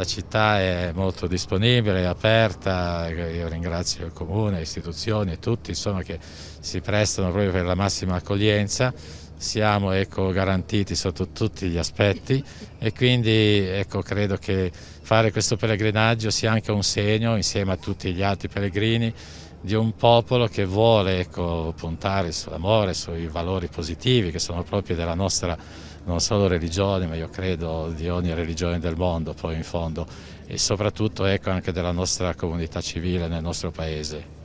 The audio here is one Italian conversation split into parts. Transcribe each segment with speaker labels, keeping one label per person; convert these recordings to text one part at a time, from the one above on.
Speaker 1: La città è molto disponibile, aperta, io ringrazio il comune, le istituzioni e tutti insomma, che si prestano proprio per la massima accoglienza siamo ecco, garantiti sotto tutti gli aspetti e quindi ecco, credo che fare questo pellegrinaggio sia anche un segno insieme a tutti gli altri pellegrini di un popolo che vuole ecco, puntare sull'amore, sui valori positivi che sono propri della nostra non solo religione, ma io credo di ogni religione del mondo poi in fondo e soprattutto ecco, anche della nostra comunità civile nel nostro paese.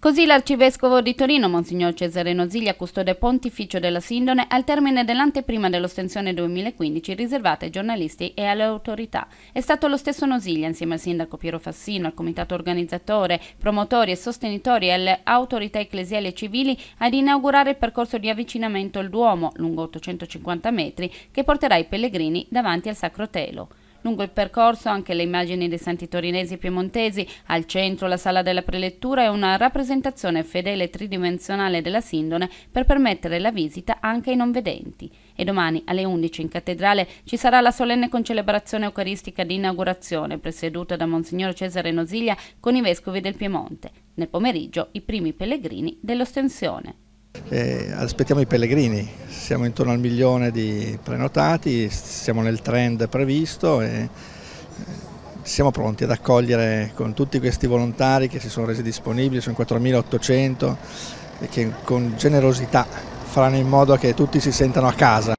Speaker 2: Così l'arcivescovo di Torino, Monsignor Cesare Noziglia, custode pontificio della Sindone, al termine dell'anteprima dell'ostensione 2015 riservata ai giornalisti e alle autorità. È stato lo stesso Nosiglia, insieme al sindaco Piero Fassino, al comitato organizzatore, promotori e sostenitori e alle autorità ecclesiali e civili ad inaugurare il percorso di avvicinamento al Duomo, lungo 850 metri, che porterà i pellegrini davanti al Sacro Telo. Lungo il percorso anche le immagini dei santi torinesi e piemontesi, al centro la sala della prelettura e una rappresentazione fedele e tridimensionale della Sindone per permettere la visita anche ai non vedenti. E domani alle 11 in cattedrale ci sarà la solenne concelebrazione eucaristica di inaugurazione presieduta da Monsignor Cesare Nosiglia con i vescovi del Piemonte. Nel pomeriggio i primi pellegrini dell'ostensione.
Speaker 3: Eh, aspettiamo i pellegrini, siamo intorno al milione di prenotati, siamo nel trend previsto e eh, siamo pronti ad accogliere con tutti questi volontari che si sono resi disponibili, sono 4.800 e che con generosità faranno in modo che tutti si sentano a casa.